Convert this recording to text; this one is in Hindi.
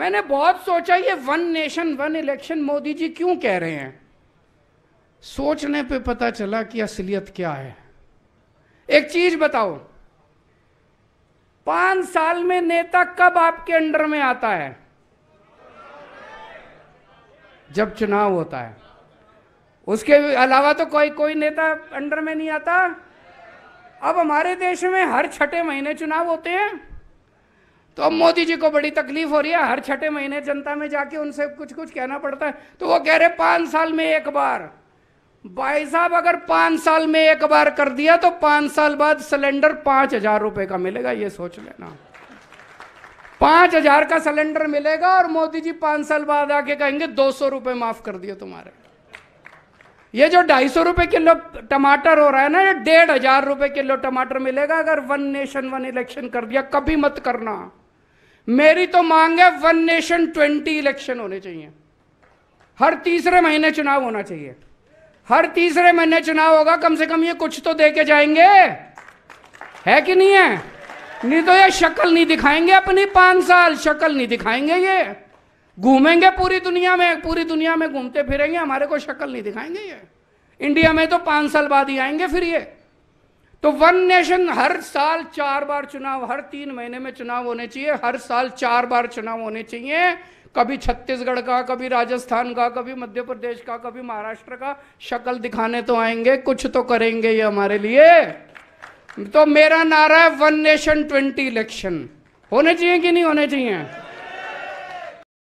मैंने बहुत सोचा ये one nation one election Modi ji क्यों कह रहे हैं सोचने पे पता चला कि असलियत क्या है एक चीज बताओ पांच साल में नेता कब आपके अंडर में आता है जब चुनाव होता है उसके अलावा तो कोई कोई नेता अंडर में नहीं आता अब हमारे देश में हर छठे महीने चुनाव होते हैं तो अब मोदी जी को बड़ी तकलीफ हो रही है हर छठे महीने जनता में जाके उनसे कुछ कुछ कहना पड़ता है तो वो कह रहे पांच साल में एक बार भाई साहब अगर पांच साल में एक बार कर दिया तो पांच साल बाद सिलेंडर पांच हजार रुपए का मिलेगा ये सोच लेना पांच हजार का सिलेंडर मिलेगा और मोदी जी पांच साल बाद आके कहेंगे दो सौ रुपए माफ़ कर दिए तुम्हारे ये जो ढाई सौ रुपए किलो टमाटर हो रहा है ना ये डेढ़ हजार रुपए किलो टमाटर मिलेगा अगर वन नेशन वन इलेक्शन कर दिया कभी मत करना मेरी तो मांग है वन नेशन ट्वेंटी इलेक्शन होने चाहिए हर तीसरे महीने चुनाव होना चाहिए हर तीसरे महीने चुनाव होगा कम से कम ये कुछ तो दे के जाएंगे है कि नहीं है नहीं तो ये शक्ल नहीं दिखाएंगे अपनी पांच साल शक्ल नहीं दिखाएंगे ये घूमेंगे पूरी दुनिया में पूरी दुनिया में घूमते फिरेंगे हमारे को शक्ल नहीं दिखाएंगे ये इंडिया में तो पांच साल बाद ही आएंगे फिर ये तो वन नेशन हर साल चार बार चुनाव हर तीन महीने में चुनाव होने चाहिए हर साल चार बार चुनाव होने चाहिए कभी छत्तीसगढ़ का कभी राजस्थान का कभी मध्य प्रदेश का कभी महाराष्ट्र का शक्ल दिखाने तो आएंगे कुछ तो करेंगे ये हमारे लिए तो मेरा नारा है वन नेशन ट्वेंटी इलेक्शन होने चाहिए कि नहीं होने चाहिए